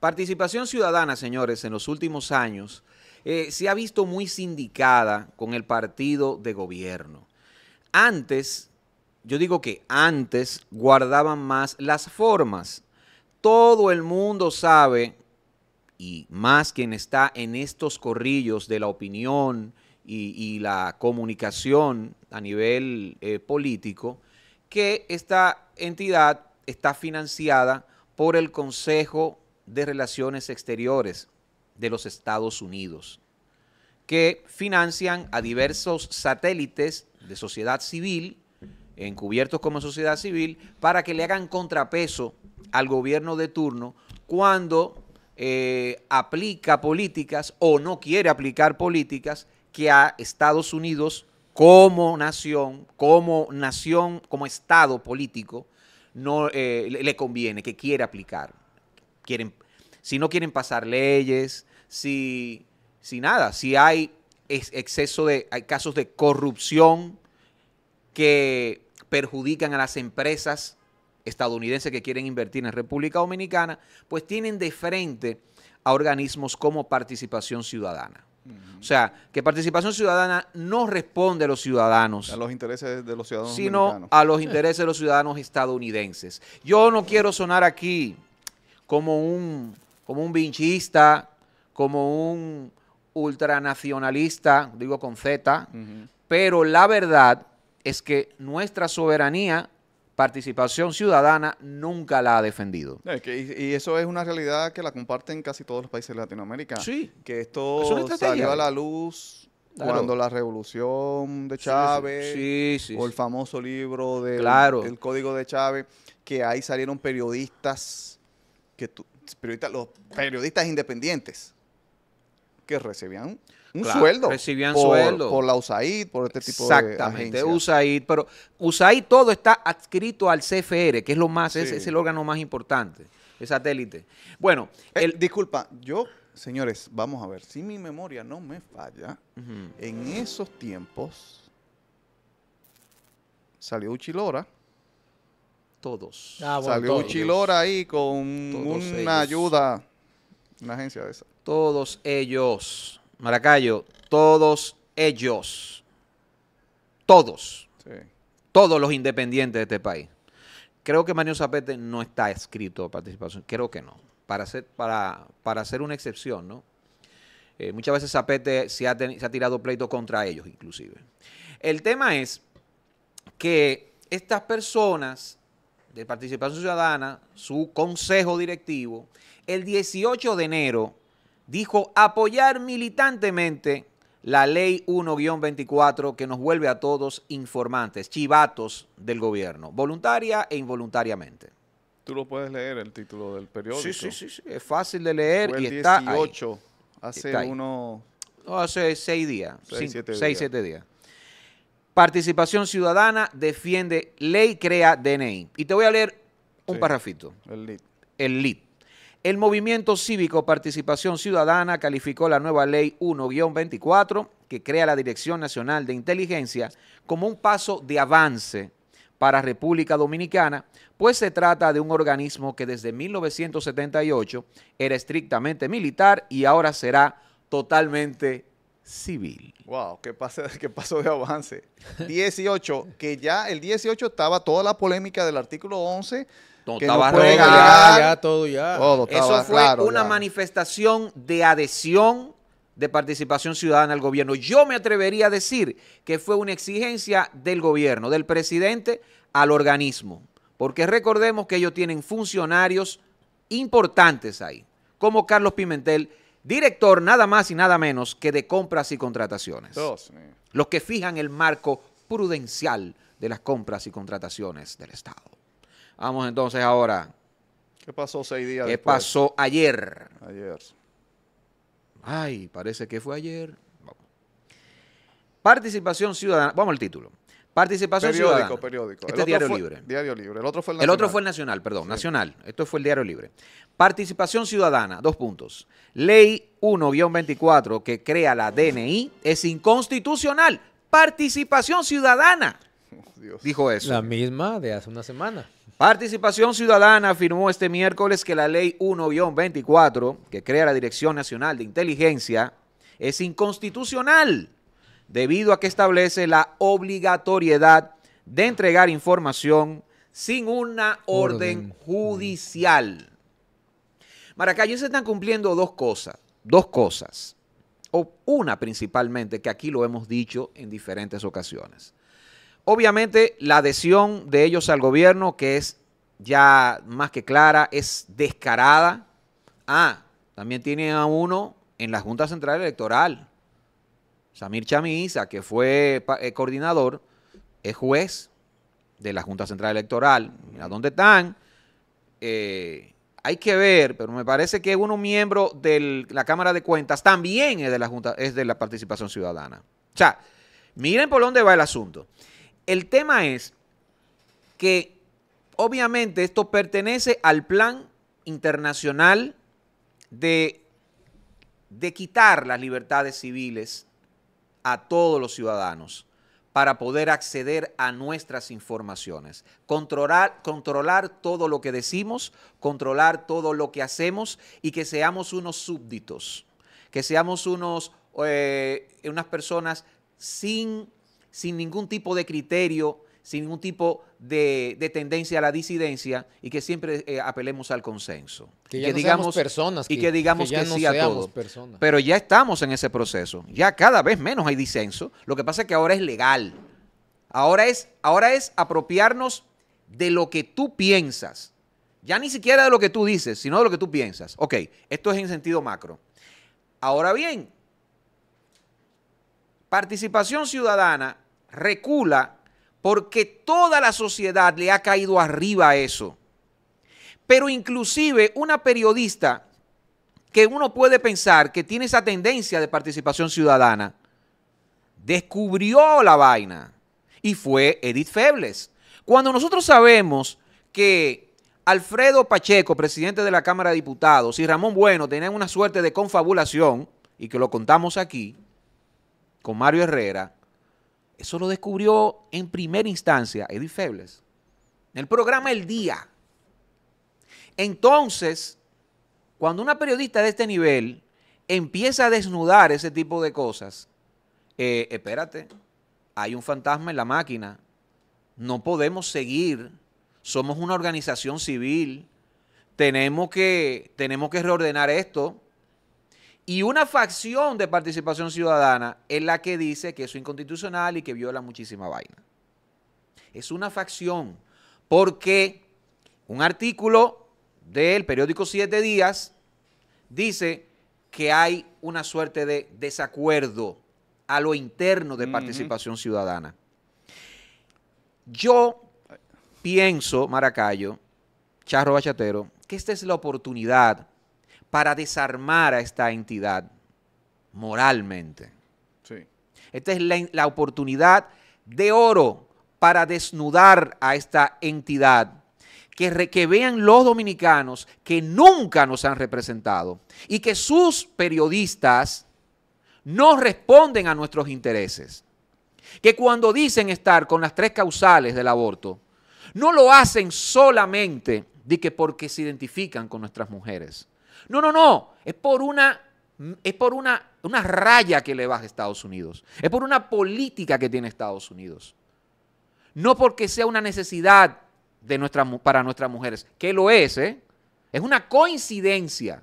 Participación ciudadana, señores, en los últimos años eh, se ha visto muy sindicada con el partido de gobierno. Antes, yo digo que antes guardaban más las formas. Todo el mundo sabe, y más quien está en estos corrillos de la opinión y, la comunicación a nivel eh, político, que esta entidad está financiada por el Consejo de Relaciones Exteriores de los Estados Unidos, que financian a diversos satélites de sociedad civil, encubiertos como sociedad civil, para que le hagan contrapeso al gobierno de turno cuando eh, aplica políticas o no quiere aplicar políticas que a Estados Unidos como nación, como nación, como Estado político, no eh, le conviene, que quiere aplicar quieren, si no quieren pasar leyes, si, nada, si hay es exceso de, casos de corrupción que perjudican a las empresas estadounidenses que quieren invertir en República Dominicana, pues tienen de frente a organismos como Participación Ciudadana. O sea, que participación ciudadana no responde a los ciudadanos. de los ciudadanos. Sino a los intereses de los ciudadanos estadounidenses. Yo no quiero sonar aquí como un, como un vinchista, como un ultranacionalista, digo con Z, pero la verdad es que nuestra soberanía, participación ciudadana, nunca la ha defendido. y, eso es una realidad que la comparten casi todos los países de Latinoamérica. Que esto salió a la luz cuando la revolución de Chávez, sí, o el famoso libro del el Código de Chávez, que ahí salieron periodistas que los periodistas independientes que recibían un sueldo. Recibían por, la USAID, por este tipo de Exactamente, USAID. Pero USAID todo está adscrito al CFR, que es lo más, es, el órgano más importante, el satélite. Bueno, eh, el, disculpa, yo, señores, vamos a ver, si mi memoria no me falla, en esos tiempos salió Uchilora todos. Ah, Salió chilor ahí con una ayuda, una agencia de esa. Todos ellos. Maracayo, todos ellos. Todos. Todos los independientes de este país. Creo que Mario Zapete no está escrito participación. Creo que no. Para hacer, para, para hacer una excepción, ¿no? Eh, muchas veces Zapete se ha tirado pleito contra ellos, inclusive. El tema es que estas personas Participación Ciudadana, su consejo directivo, el 18 de enero dijo apoyar militantemente la ley 1-24 que nos vuelve a todos informantes, chivatos del gobierno, voluntaria e involuntariamente. Tú lo puedes leer el título del periódico. Sí, sí, sí, es fácil de leer Fue y el está 18, hace uno... No, hace seis días. Seis, Siete días. Participación Ciudadana defiende ley, crea DNI. Y te voy a leer un parrafito. El lead. El lit El movimiento cívico Participación Ciudadana calificó la nueva ley 1-24 que crea la Dirección Nacional de Inteligencia como un paso de avance para República Dominicana, pues se trata de un organismo que desde 1978 era estrictamente militar y ahora será totalmente civil. Wow, qué, pase, qué paso de avance. 18, que ya el 18 estaba toda la polémica del artículo 11. estaba Eso fue una manifestación de adhesión de participación ciudadana al gobierno. Yo me atrevería a decir que fue una exigencia del gobierno, del presidente al organismo, porque recordemos que ellos tienen funcionarios importantes ahí, como Carlos Pimentel, director nada más y nada menos que de compras y contrataciones. Los que fijan el marco prudencial de las compras y contrataciones del Estado. Vamos entonces ahora. ¿Qué pasó seis días ¿Qué pasó ayer? Ayer. Ay, parece que fue ayer. Participación ciudadana. Vamos al título. Participación ciudadana. Periódico, Este es Diario Libre. Diario Libre. El otro fue el Nacional. El otro fue el Nacional, perdón, Nacional. Esto fue el Diario Libre. Participación ciudadana, dos puntos. Ley 1-24 que crea la DNI es inconstitucional. Participación ciudadana. Dijo eso. La misma de hace una semana. Participación Ciudadana afirmó este miércoles que la ley 1-24, que crea la Dirección Nacional de Inteligencia, es inconstitucional debido a que establece la obligatoriedad de entregar información sin una orden, judicial. Maracayos se están cumpliendo dos cosas, dos cosas, o una principalmente, que aquí lo hemos dicho en diferentes ocasiones. Obviamente, la adhesión de ellos al gobierno, que es ya más que clara, es descarada. Ah, también tiene a uno en la Junta Central Electoral. Samir Chamisa, que fue eh, coordinador, es juez de la Junta Central Electoral. Mira dónde están. Eh, hay que ver, pero me parece que uno miembro de la Cámara de Cuentas también es de la Junta, es de la participación ciudadana. O sea, miren por dónde va el asunto. El tema es que obviamente esto pertenece al plan internacional de, de quitar las libertades civiles a todos los ciudadanos para poder acceder a nuestras informaciones, controlar, controlar todo lo que decimos, controlar todo lo que hacemos y que seamos unos súbditos, que seamos unos, eh, unas personas sin, sin ningún tipo de criterio, sin ningún tipo de, tendencia a la disidencia y que siempre eh, apelemos al consenso. Que ya que digamos personas. y que digamos que, sí a todos Pero ya estamos en ese proceso. Ya cada vez menos hay disenso. Lo que pasa es que ahora es legal. Ahora es, ahora es apropiarnos de lo que tú piensas. Ya ni siquiera de lo que tú dices, sino de lo que tú piensas. Ok, esto es en sentido macro. Ahora bien, participación ciudadana recula porque toda la sociedad le ha caído arriba a eso. Pero inclusive una periodista que uno puede pensar que tiene esa tendencia de participación ciudadana, descubrió la vaina y fue Edith Febles. Cuando nosotros sabemos que Alfredo Pacheco, presidente de la Cámara de Diputados, y Ramón Bueno tenían una suerte de confabulación, y que lo contamos aquí, con Mario Herrera, eso lo descubrió en primera instancia Edith Febles, en el programa El Día. Entonces, cuando una periodista de este nivel empieza a desnudar ese tipo de cosas, eh, espérate, hay un fantasma en la máquina, no podemos seguir, somos una organización civil, tenemos que, tenemos que reordenar esto, y una facción de participación ciudadana es la que dice que es inconstitucional y que viola muchísima vaina. Es una facción porque un artículo del periódico Siete Días dice que hay una suerte de desacuerdo a lo interno de participación ciudadana. Yo pienso, Maracayo, Charro Bachatero, que esta es la oportunidad para desarmar a esta entidad moralmente. Sí. Esta es la, oportunidad de oro para desnudar a esta entidad que, que, vean los dominicanos que nunca nos han representado y que sus periodistas no responden a nuestros intereses. Que cuando dicen estar con las tres causales del aborto, no lo hacen solamente de que porque se identifican con nuestras mujeres, no, no, no. Es por una, es por una, raya que le baja a Estados Unidos. Es por una política que tiene Estados Unidos. No porque sea una necesidad de para nuestras mujeres, que lo es, ¿eh? Es una coincidencia.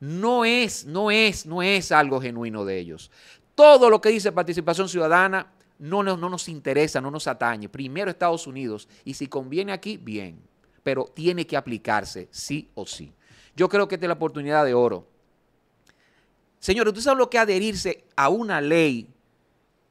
No es, no es, no es algo genuino de ellos. Todo lo que dice participación ciudadana no nos interesa, no nos atañe. Primero Estados Unidos y si conviene aquí, bien, pero tiene que aplicarse sí o sí. Yo creo que esta es la oportunidad de oro. Señores, tú sabes lo que es adherirse a una ley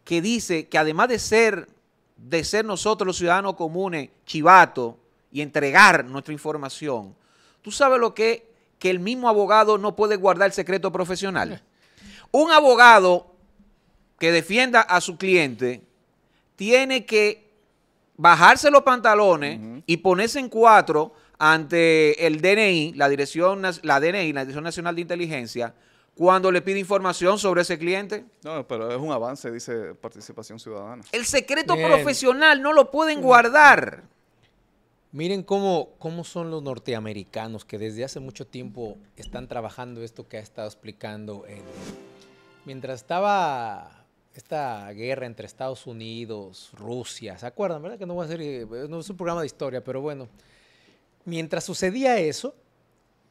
que dice que además de ser, de ser nosotros los ciudadanos comunes chivatos y entregar nuestra información, ¿tú sabes lo que es que el mismo abogado no puede guardar el secreto profesional? Un abogado que defienda a su cliente tiene que bajarse los pantalones y ponerse en cuatro ante el DNI, la Dirección, la DNI, la Dirección Nacional de Inteligencia, cuando le pide información sobre ese cliente? No, pero es un avance, dice Participación Ciudadana. El secreto profesional no lo pueden guardar. Miren cómo, cómo son los norteamericanos que desde hace mucho tiempo están trabajando esto que ha estado explicando. mientras estaba esta guerra entre Estados Unidos, Rusia, ¿se acuerdan? ¿Verdad que no va a ser eh, no es un programa de historia, pero bueno, Mientras sucedía eso,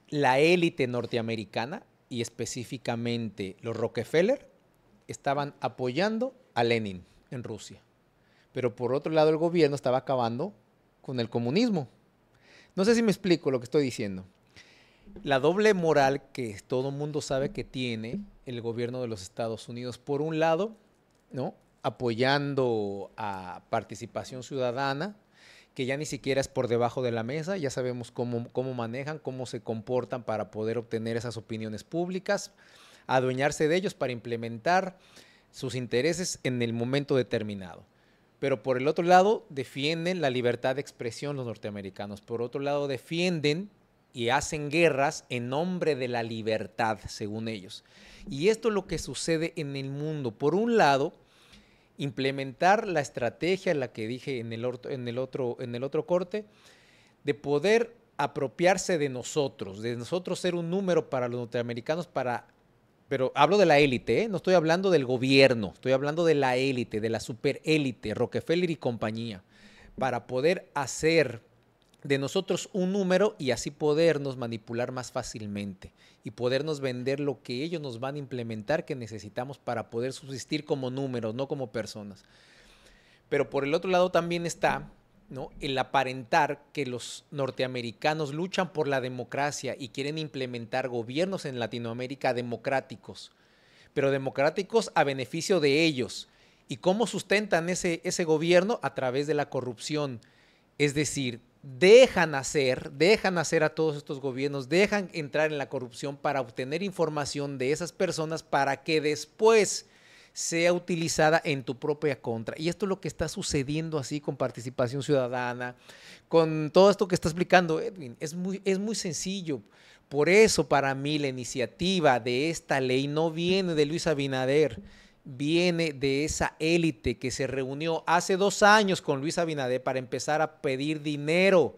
la élite norteamericana y específicamente los Rockefeller estaban apoyando a Lenin en Rusia. Pero por otro lado el gobierno estaba acabando con el comunismo. No sé si me explico lo que estoy diciendo. La doble moral que todo mundo sabe que tiene el gobierno de los Estados Unidos, por un lado, ¿no? apoyando a participación ciudadana, que ya ni siquiera es por debajo de la mesa, ya sabemos cómo, cómo manejan, cómo se comportan para poder obtener esas opiniones públicas, adueñarse de ellos para implementar sus intereses en el momento determinado. Pero por el otro lado, defienden la libertad de expresión los norteamericanos. Por otro lado, defienden y hacen guerras en nombre de la libertad, según ellos. Y esto es lo que sucede en el mundo. Por un lado, implementar la estrategia, la que dije en el, en el, otro, en el otro corte, de poder apropiarse de nosotros, de nosotros ser un número para los norteamericanos para pero hablo de la élite, ¿eh? no estoy hablando del gobierno, estoy hablando de la élite, de la superélite, Rockefeller y compañía, para poder hacer de nosotros un número y así podernos manipular más fácilmente y podernos vender lo que ellos nos van a implementar que necesitamos para poder subsistir como números, no como personas. Pero por el otro lado también está ¿no? el aparentar que los norteamericanos luchan por la democracia y quieren implementar gobiernos en Latinoamérica democráticos, pero democráticos a beneficio de ellos. ¿Y cómo sustentan ese, ese gobierno? A través de la corrupción. Es decir, dejan hacer, dejan hacer a todos estos gobiernos, dejan entrar en la corrupción para obtener información de esas personas para que después sea utilizada en tu propia contra. Y esto es lo que está sucediendo así con participación ciudadana, con todo esto que está explicando Edwin. Es muy, es muy sencillo. Por eso para mí la iniciativa de esta ley no viene de Luis Abinader viene de esa élite que se reunió hace dos años con Luis Abinader para empezar a pedir dinero.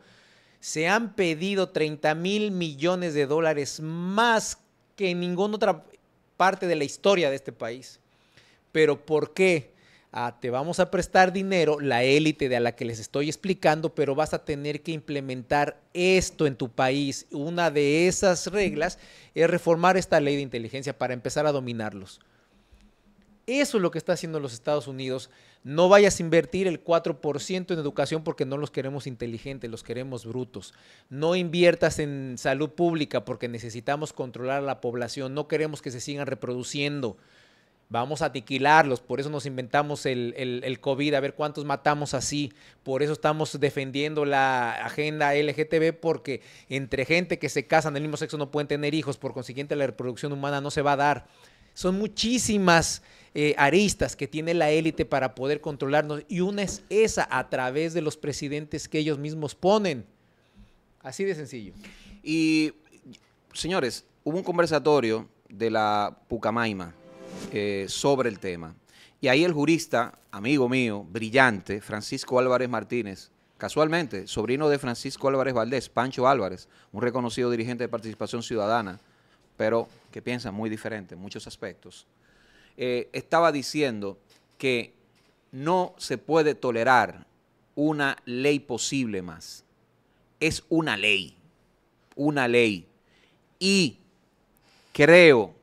Se han pedido 30 mil millones de dólares más que en ninguna otra parte de la historia de este país. Pero ¿por qué? Ah, te vamos a prestar dinero, la élite de la que les estoy explicando, pero vas a tener que implementar esto en tu país. Una de esas reglas es reformar esta ley de inteligencia para empezar a dominarlos. Eso es lo que está haciendo los Estados Unidos. No vayas a invertir el 4% en educación porque no los queremos inteligentes, los queremos brutos. No inviertas en salud pública porque necesitamos controlar a la población, no queremos que se sigan reproduciendo. Vamos a atiquilarlos, por eso nos inventamos el, el COVID, a ver cuántos matamos así. Por eso estamos defendiendo la agenda LGTB, porque entre gente que se casan del mismo sexo no pueden tener hijos, por consiguiente la reproducción humana no se va a dar. Son muchísimas eh, aristas que tiene la élite para poder controlarnos y una es esa a través de los presidentes que ellos mismos ponen. Así de sencillo. Y, señores, hubo un conversatorio de la Pucamaima eh, sobre el tema. Y ahí el jurista, amigo mío, brillante, Francisco Álvarez Martínez, casualmente, sobrino de Francisco Álvarez Valdés, Pancho Álvarez, un reconocido dirigente de participación ciudadana, pero que piensa muy diferente en muchos aspectos, eh, estaba diciendo que no se puede tolerar una ley posible más. Es una ley, una ley. Y creo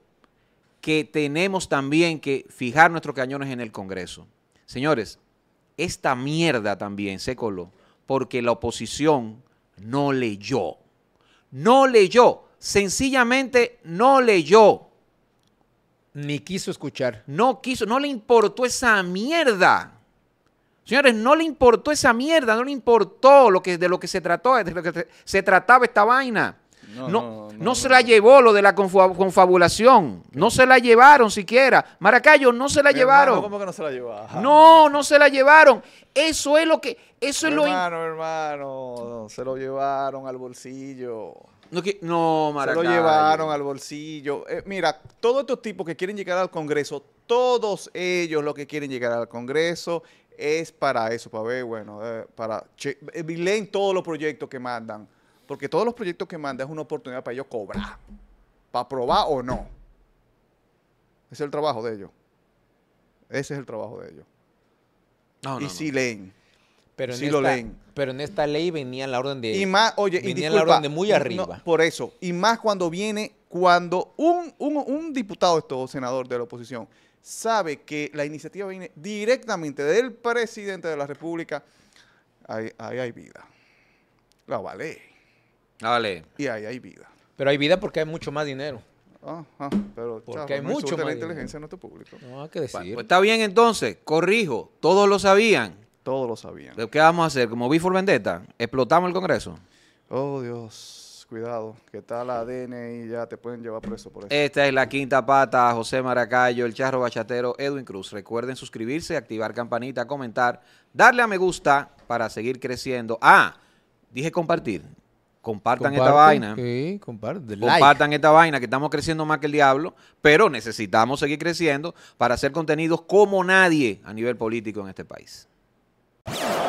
que tenemos también que fijar nuestros cañones en el Congreso. Señores, esta mierda también se coló porque la oposición no leyó. No leyó, sencillamente no leyó ni quiso escuchar. No quiso, no le importó esa mierda. Señores, no le importó esa mierda, no le importó lo que, de lo que se trató, de lo que se trataba esta vaina. No, no, se la llevó lo de la confabulación. No se la llevaron siquiera. Maracayo, no se la llevaron. ¿Cómo que no se la llevaron? No, no se la llevaron. Eso es lo que. Eso es lo. Hermano, hermano, se lo llevaron al bolsillo. No, que, Se lo llevaron al bolsillo. Eh, mira, todos estos tipos que quieren llegar al Congreso, todos ellos lo que quieren llegar al Congreso es para eso, para ver, bueno, eh, para... Eh, leen todos los proyectos que mandan, porque todos los proyectos que mandan es una oportunidad para ellos cobrar, para aprobar o no. Ese es el trabajo de ellos. Ese es el trabajo de ellos. y si leen. Pero en esta, ley venía la orden de. Y más, oye, y disculpa, la orden de muy arriba. por eso. Y más cuando viene, cuando un, un, diputado, esto, senador de la oposición, sabe que la iniciativa viene directamente del presidente de la República, ahí, hay vida. La vale. La vale. Y ahí hay vida. Pero hay vida porque hay mucho más dinero. pero porque hay mucho más la inteligencia dinero. nuestro público. No, hay que pues, está bien entonces, corrijo, todos lo sabían, todos lo sabían. ¿Qué vamos a hacer? ¿Como Bifor Vendetta? ¿Explotamos el Congreso? Oh, Dios. Cuidado. Que tal la ADN y ya te pueden llevar preso por eso? Esta es la quinta pata. José Maracayo, el charro bachatero, Edwin Cruz. Recuerden suscribirse, activar campanita, comentar, darle a me gusta para seguir creciendo. Ah, dije compartir. Compartan, esta vaina. Sí, compartan. Compartan esta vaina, que estamos creciendo más que el diablo, pero necesitamos seguir creciendo para hacer contenidos como nadie a nivel político en este país. you